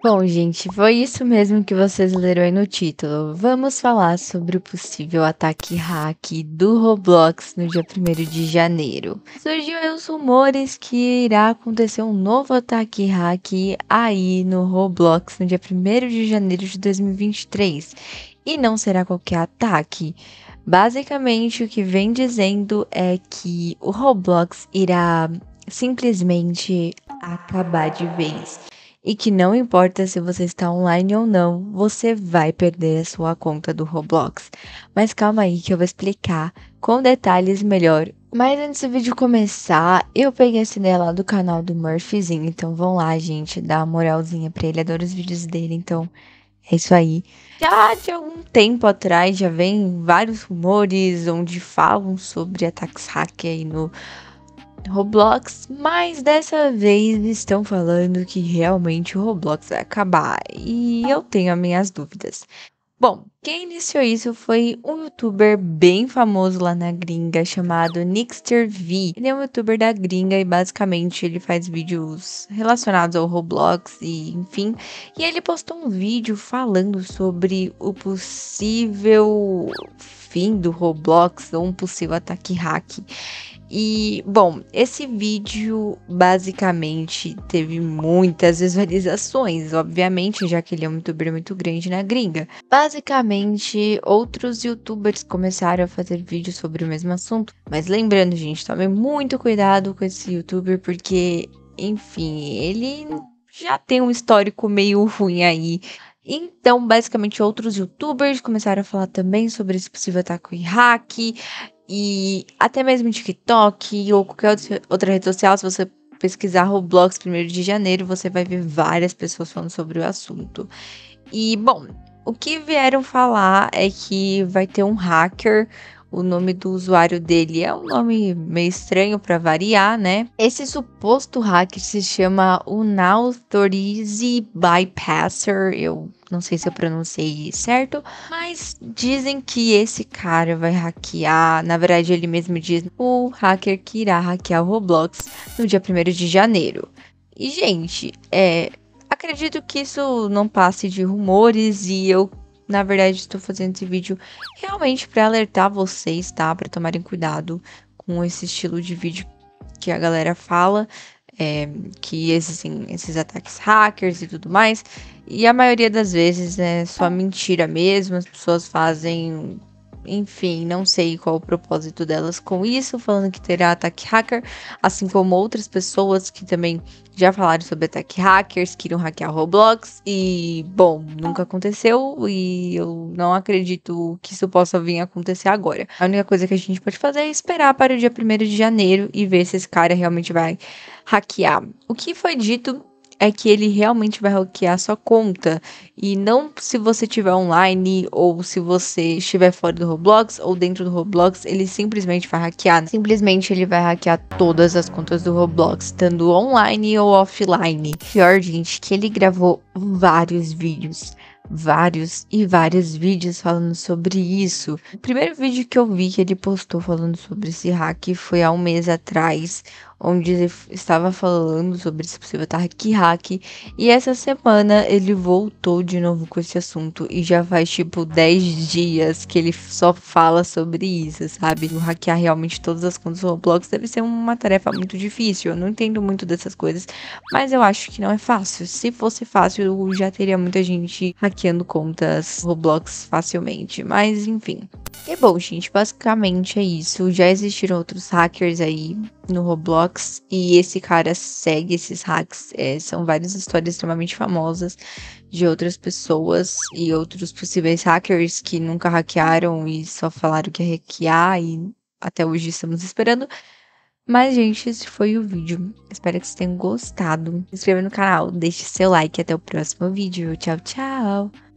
Bom, gente, foi isso mesmo que vocês leram aí no título. Vamos falar sobre o possível ataque hack do Roblox no dia 1 de janeiro. Surgiu aí os rumores que irá acontecer um novo ataque hack aí no Roblox no dia 1 de janeiro de 2023. E não será qualquer ataque. Basicamente, o que vem dizendo é que o Roblox irá simplesmente acabar de vez e que não importa se você está online ou não, você vai perder a sua conta do Roblox. Mas calma aí que eu vou explicar com detalhes melhor. Mas antes do vídeo começar, eu peguei a ideia lá do canal do Murphyzinho, então vão lá, gente, dá uma moralzinha pra ele, adoro os vídeos dele, então é isso aí. Já de algum tempo atrás já vem vários rumores onde falam sobre ataques hacker aí no Roblox, mas dessa vez estão falando que realmente o Roblox vai acabar e eu tenho as minhas dúvidas. Bom, quem iniciou isso foi um youtuber bem famoso lá na gringa chamado Nixter V. Ele é um youtuber da gringa e basicamente ele faz vídeos relacionados ao Roblox e enfim. E ele postou um vídeo falando sobre o possível fim do Roblox ou um possível ataque hack. E, bom, esse vídeo basicamente teve muitas visualizações, obviamente, já que ele é um youtuber muito grande na gringa. Basicamente, Recentemente, outros youtubers começaram a fazer vídeos sobre o mesmo assunto. Mas lembrando, gente, tome muito cuidado com esse youtuber, porque, enfim, ele já tem um histórico meio ruim aí. Então, basicamente, outros youtubers começaram a falar também sobre esse possível ataque em hack. E até mesmo TikTok ou qualquer outra rede social, se você pesquisar Roblox 1 de janeiro, você vai ver várias pessoas falando sobre o assunto. E, bom, o que vieram falar é que vai ter um hacker. O nome do usuário dele é um nome meio estranho para variar, né? Esse suposto hacker se chama Unauthorized Bypasser. Eu não sei se eu pronunciei certo, mas dizem que esse cara vai hackear, na verdade ele mesmo diz, o hacker que irá hackear o Roblox no dia 1 de janeiro. E gente, é, Acredito que isso não passe de rumores e eu, na verdade, estou fazendo esse vídeo realmente para alertar vocês, tá? Para tomarem cuidado com esse estilo de vídeo que a galera fala, é, que existem assim, esses ataques hackers e tudo mais. E a maioria das vezes é só mentira mesmo, as pessoas fazem enfim, não sei qual o propósito delas com isso, falando que terá ataque hacker, assim como outras pessoas que também já falaram sobre ataque hackers, que iriam hackear Roblox, e bom, nunca aconteceu e eu não acredito que isso possa vir a acontecer agora. A única coisa que a gente pode fazer é esperar para o dia 1 de janeiro e ver se esse cara realmente vai hackear. O que foi dito é que ele realmente vai hackear sua conta. E não se você estiver online ou se você estiver fora do Roblox ou dentro do Roblox, ele simplesmente vai hackear. Simplesmente ele vai hackear todas as contas do Roblox, estando online ou offline. Pior, gente, que ele gravou vários vídeos vários e vários vídeos falando sobre isso. O primeiro vídeo que eu vi que ele postou falando sobre esse hack foi há um mês atrás, onde ele estava falando sobre esse possível ataque hack. E essa semana ele voltou de novo com esse assunto e já faz tipo 10 dias que ele só fala sobre isso, sabe? O hackear realmente todas as contas do Roblox deve ser uma tarefa muito difícil. Eu não entendo muito dessas coisas, mas eu acho que não é fácil. Se fosse fácil, já teria muita gente hackeando contas Roblox facilmente. Mas enfim. E bom, gente, basicamente é isso. Já existiram outros hackers aí no Roblox e esse cara segue esses hacks. É, são várias histórias extremamente famosas de outras pessoas e outros possíveis hackers que nunca hackearam e só falaram que ia é hackear e até hoje estamos esperando. Mas, gente, esse foi o vídeo. Espero que vocês tenham gostado. Se inscreva no canal, deixe seu like até o próximo vídeo. Tchau, tchau!